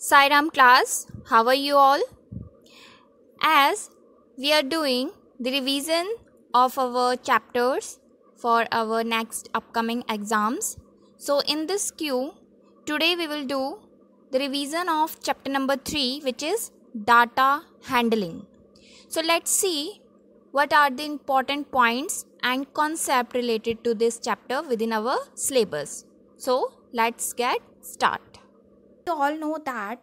Sairam class, how are you all? As we are doing the revision of our chapters for our next upcoming exams. So in this queue, today we will do the revision of chapter number 3 which is data handling. So let's see what are the important points and concept related to this chapter within our syllabus. So let's get started to all know that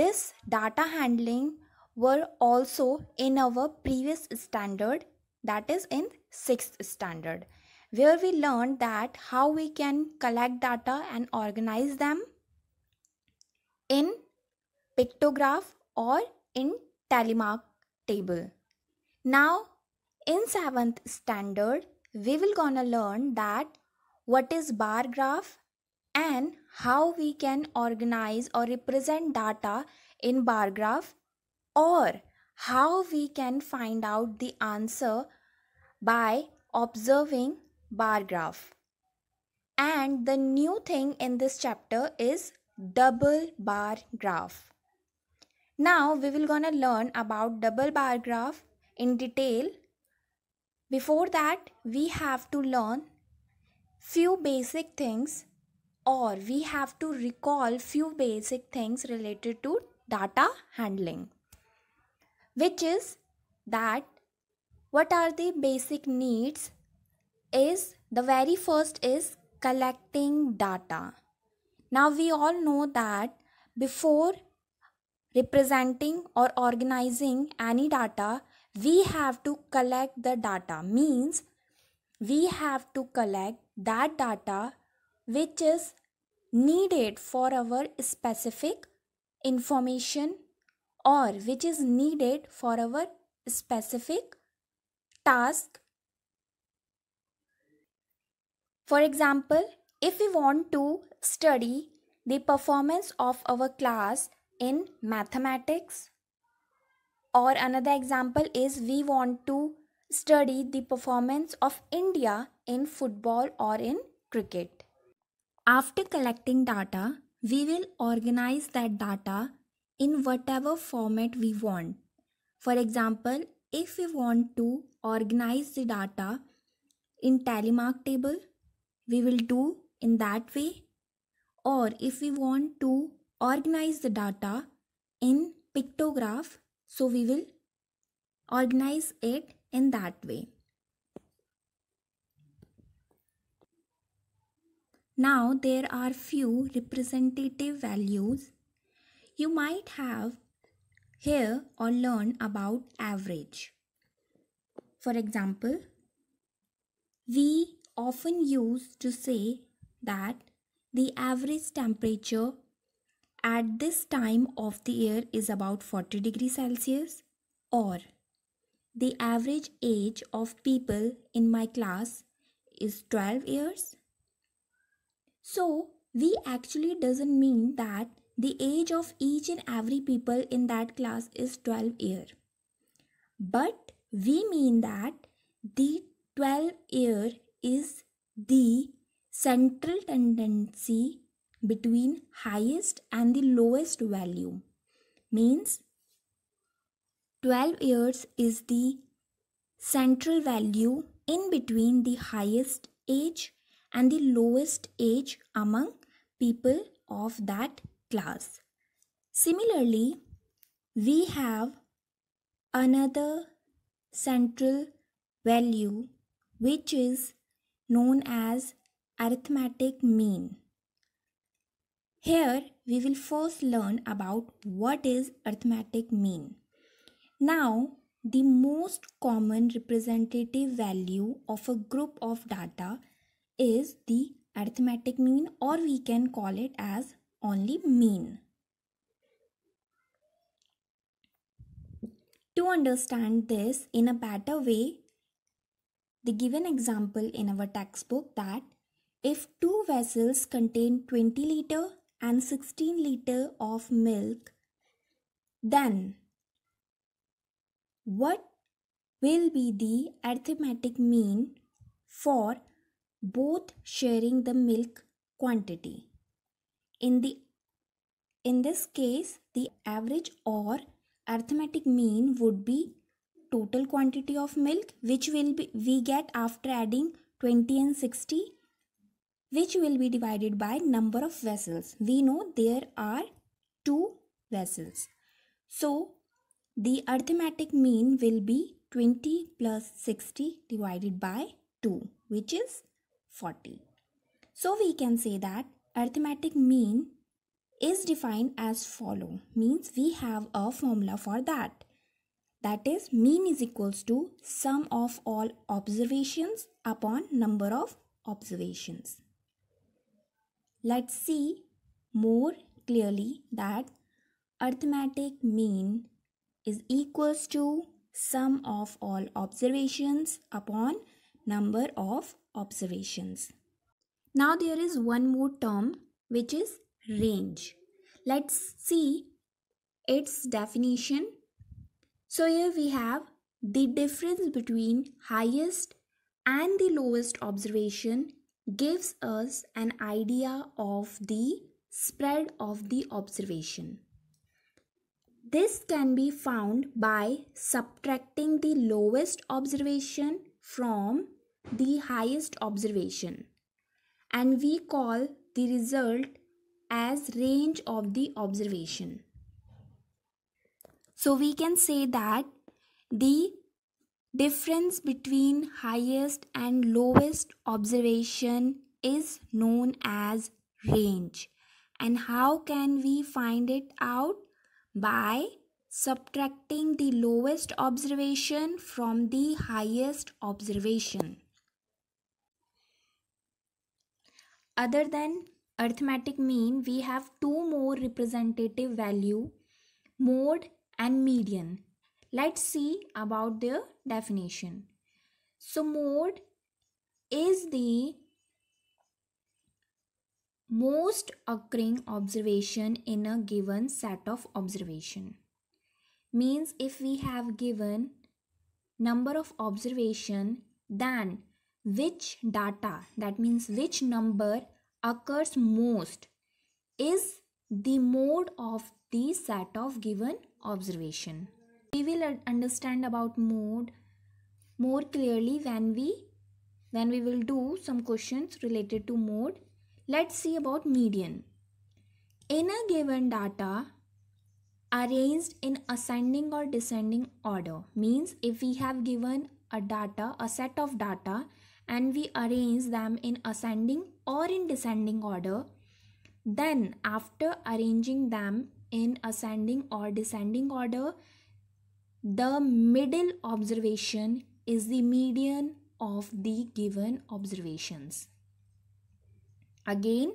this data handling were also in our previous standard that is in 6th standard where we learned that how we can collect data and organize them in pictograph or in telemark table now in 7th standard we will gonna learn that what is bar graph and how we can organize or represent data in bar graph or how we can find out the answer by observing bar graph. And the new thing in this chapter is double bar graph. Now we will gonna learn about double bar graph in detail. Before that we have to learn few basic things or we have to recall few basic things related to data handling which is that what are the basic needs is the very first is collecting data now we all know that before representing or organizing any data we have to collect the data means we have to collect that data which is needed for our specific information or which is needed for our specific task. For example, if we want to study the performance of our class in mathematics or another example is we want to study the performance of India in football or in cricket. After collecting data, we will organize that data in whatever format we want. For example, if we want to organize the data in telemark table, we will do in that way. Or if we want to organize the data in pictograph, so we will organize it in that way. Now there are few representative values. You might have hear or learn about average. For example, we often use to say that the average temperature at this time of the year is about 40 degrees Celsius or the average age of people in my class is 12 years so, we actually doesn't mean that the age of each and every people in that class is 12 year. But we mean that the 12 year is the central tendency between highest and the lowest value means 12 years is the central value in between the highest age and the lowest age among people of that class. Similarly, we have another central value which is known as arithmetic mean. Here we will first learn about what is arithmetic mean. Now the most common representative value of a group of data is the arithmetic mean or we can call it as only mean. To understand this in a better way, the given example in our textbook that if two vessels contain 20 liter and 16 liter of milk, then what will be the arithmetic mean for both sharing the milk quantity. In, the, in this case, the average or arithmetic mean would be total quantity of milk which will be we get after adding 20 and 60 which will be divided by number of vessels. We know there are two vessels. So the arithmetic mean will be 20 plus 60 divided by 2 which is 40. So we can say that arithmetic mean is defined as follow means we have a formula for that that is mean is equals to sum of all observations upon number of observations let's see more clearly that arithmetic mean is equals to sum of all observations upon number of observations. Now there is one more term which is range. Let's see its definition. So here we have the difference between highest and the lowest observation gives us an idea of the spread of the observation. This can be found by subtracting the lowest observation from the highest observation and we call the result as range of the observation. So we can say that the difference between highest and lowest observation is known as range. And how can we find it out? By subtracting the lowest observation from the highest observation. Other than arithmetic mean, we have two more representative value, mode and median. Let's see about their definition. So mode is the most occurring observation in a given set of observation means if we have given number of observation then which data that means which number occurs most is the mode of the set of given observation we will understand about mode more clearly when we when we will do some questions related to mode let's see about median in a given data arranged in ascending or descending order means if we have given a data a set of data and we arrange them in ascending or in descending order. Then after arranging them in ascending or descending order, the middle observation is the median of the given observations. Again,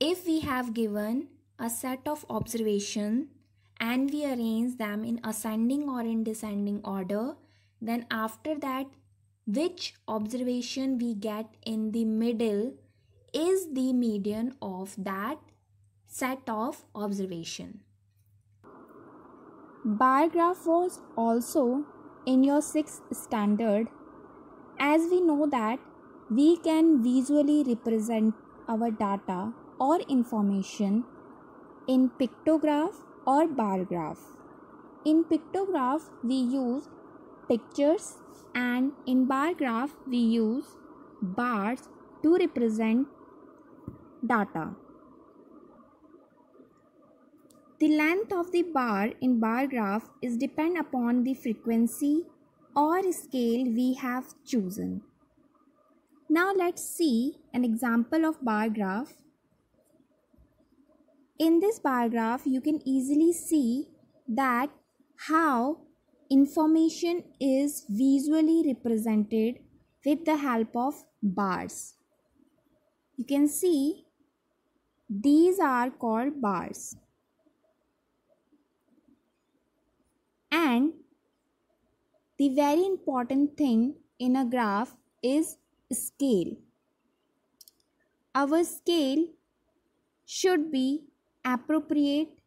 if we have given a set of observations and we arrange them in ascending or in descending order, then after that which observation we get in the middle is the median of that set of observation. Biograph was also in your 6th standard as we know that we can visually represent our data or information in pictograph or bar graph. In pictograph we use pictures and in bar graph we use bars to represent data. The length of the bar in bar graph is depend upon the frequency or scale we have chosen. Now let's see an example of bar graph. In this bar graph you can easily see that how information is visually represented with the help of bars. You can see these are called bars. And the very important thing in a graph is scale. Our scale should be appropriate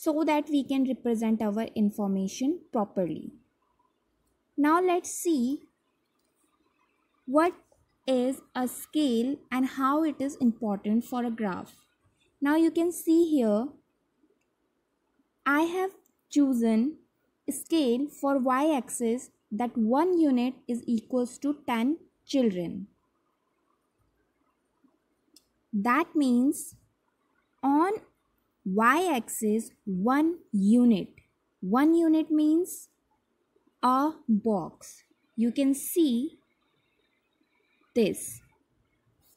so that we can represent our information properly. Now let's see what is a scale and how it is important for a graph. Now you can see here I have chosen a scale for y-axis that one unit is equals to 10 children. That means on y-axis 1 unit 1 unit means a box you can see this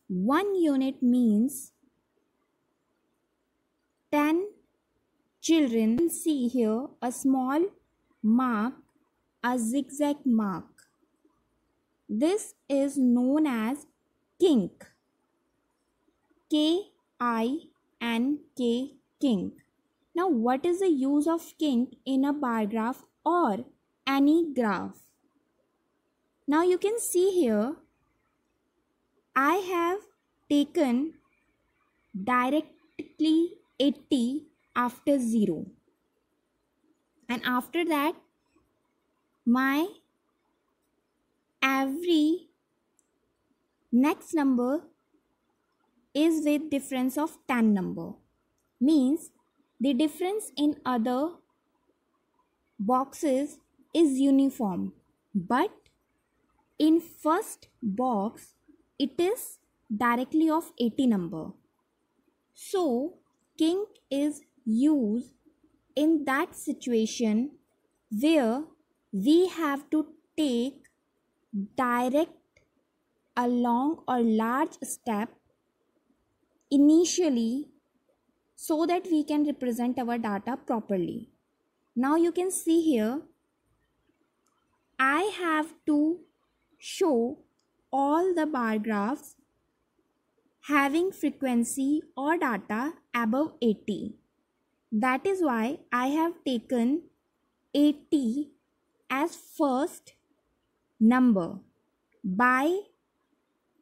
1 unit means 10 children you see here a small mark a zigzag mark this is known as kink k i n k kink. Now, what is the use of kink in a bar graph or any graph? Now, you can see here, I have taken directly 80 after 0. And after that, my every next number is with difference of 10 number means the difference in other boxes is uniform but in first box it is directly of 80 number so kink is used in that situation where we have to take direct a long or large step initially so that we can represent our data properly. Now you can see here, I have to show all the bar graphs having frequency or data above 80. That is why I have taken 80 as first number by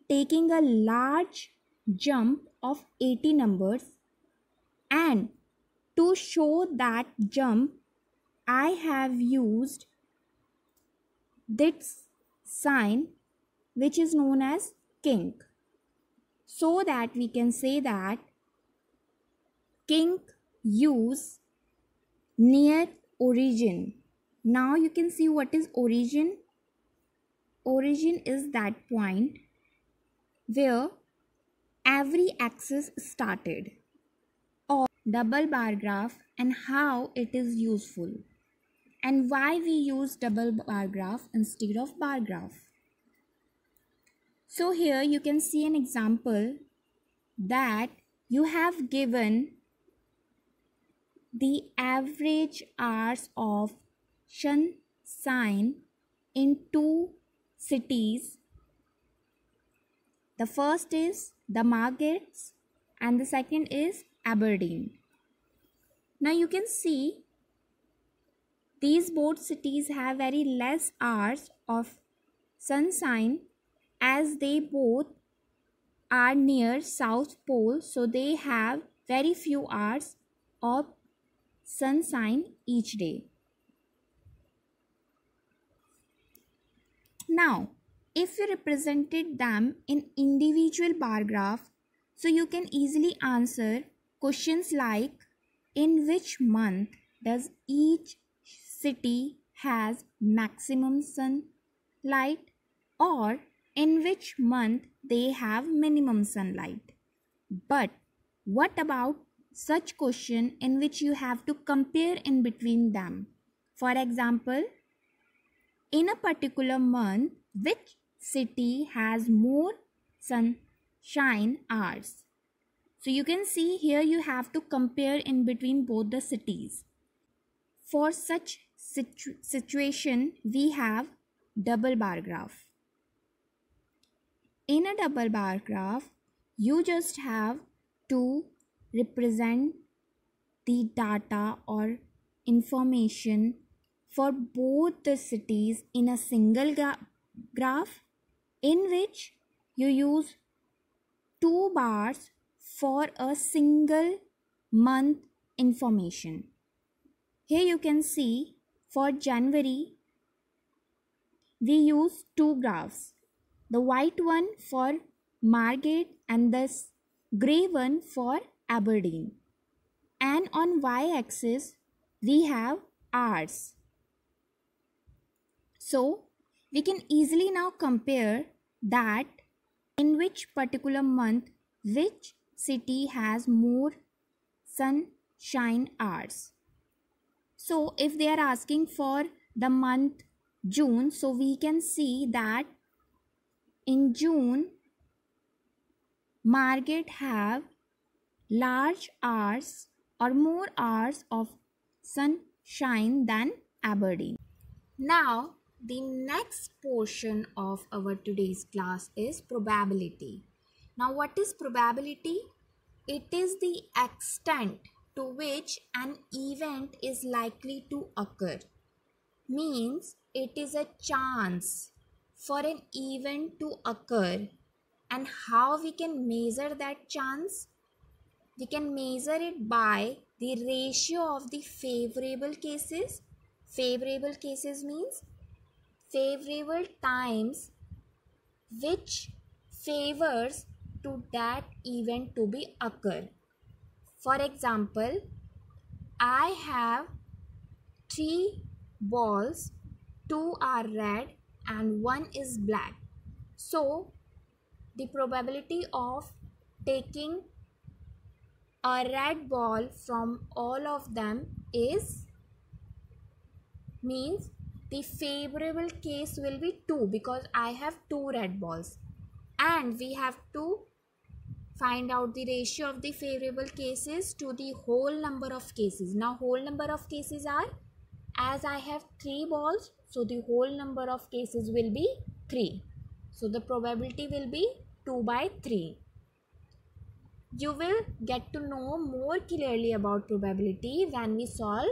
taking a large jump of 80 numbers and to show that jump I have used this sign which is known as kink so that we can say that kink use near origin now you can see what is origin origin is that point where every axis started double bar graph and how it is useful and why we use double bar graph instead of bar graph. So here you can see an example that you have given the average hours of Shan sign in two cities. The first is the markets and the second is Aberdeen. Now you can see these both cities have very less hours of sunshine as they both are near south pole so they have very few hours of sunshine each day. Now, if you represented them in individual bar graph, so you can easily answer Questions like in which month does each city has maximum sunlight or in which month they have minimum sunlight but what about such question in which you have to compare in between them for example in a particular month which city has more sunshine hours so you can see here you have to compare in between both the cities. For such situ situation, we have double bar graph. In a double bar graph, you just have to represent the data or information for both the cities in a single gra graph in which you use two bars for a single month information. Here you can see for January, we use two graphs. The white one for Margate and the grey one for Aberdeen. And on y-axis, we have hours. So, we can easily now compare that in which particular month which city has more sunshine hours. So if they are asking for the month June, so we can see that in June, market have large hours or more hours of sunshine than Aberdeen. Now, the next portion of our today's class is probability. Now what is probability? It is the extent to which an event is likely to occur. Means it is a chance for an event to occur and how we can measure that chance? We can measure it by the ratio of the favorable cases. Favorable cases means favorable times which favors to that event to be occur. For example, I have three balls, two are red and one is black. So, the probability of taking a red ball from all of them is means the favorable case will be 2 because I have 2 red balls and we have to find out the ratio of the favorable cases to the whole number of cases. Now whole number of cases are as I have 3 balls so the whole number of cases will be 3. So the probability will be 2 by 3. You will get to know more clearly about probability when we solve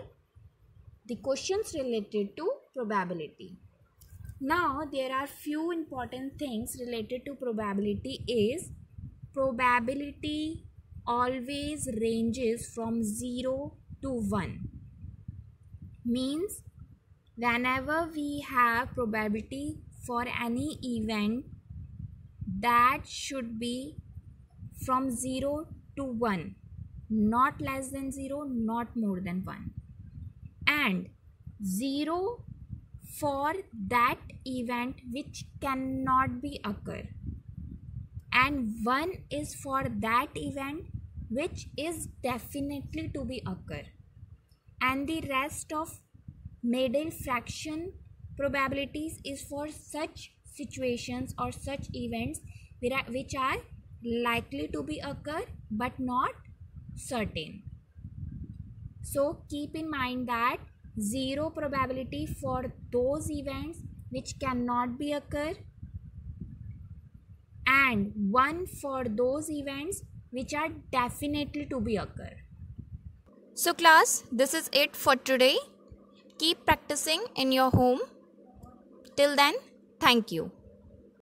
the questions related to probability now there are few important things related to probability is probability always ranges from 0 to 1 means whenever we have probability for any event that should be from 0 to 1 not less than 0 not more than 1 and 0 for that event which cannot be occur and one is for that event which is definitely to be occur and the rest of middle fraction probabilities is for such situations or such events which are likely to be occur but not certain so keep in mind that zero probability for those events which cannot be occur and one for those events which are definitely to be occur. So class, this is it for today. Keep practicing in your home. Till then, thank you.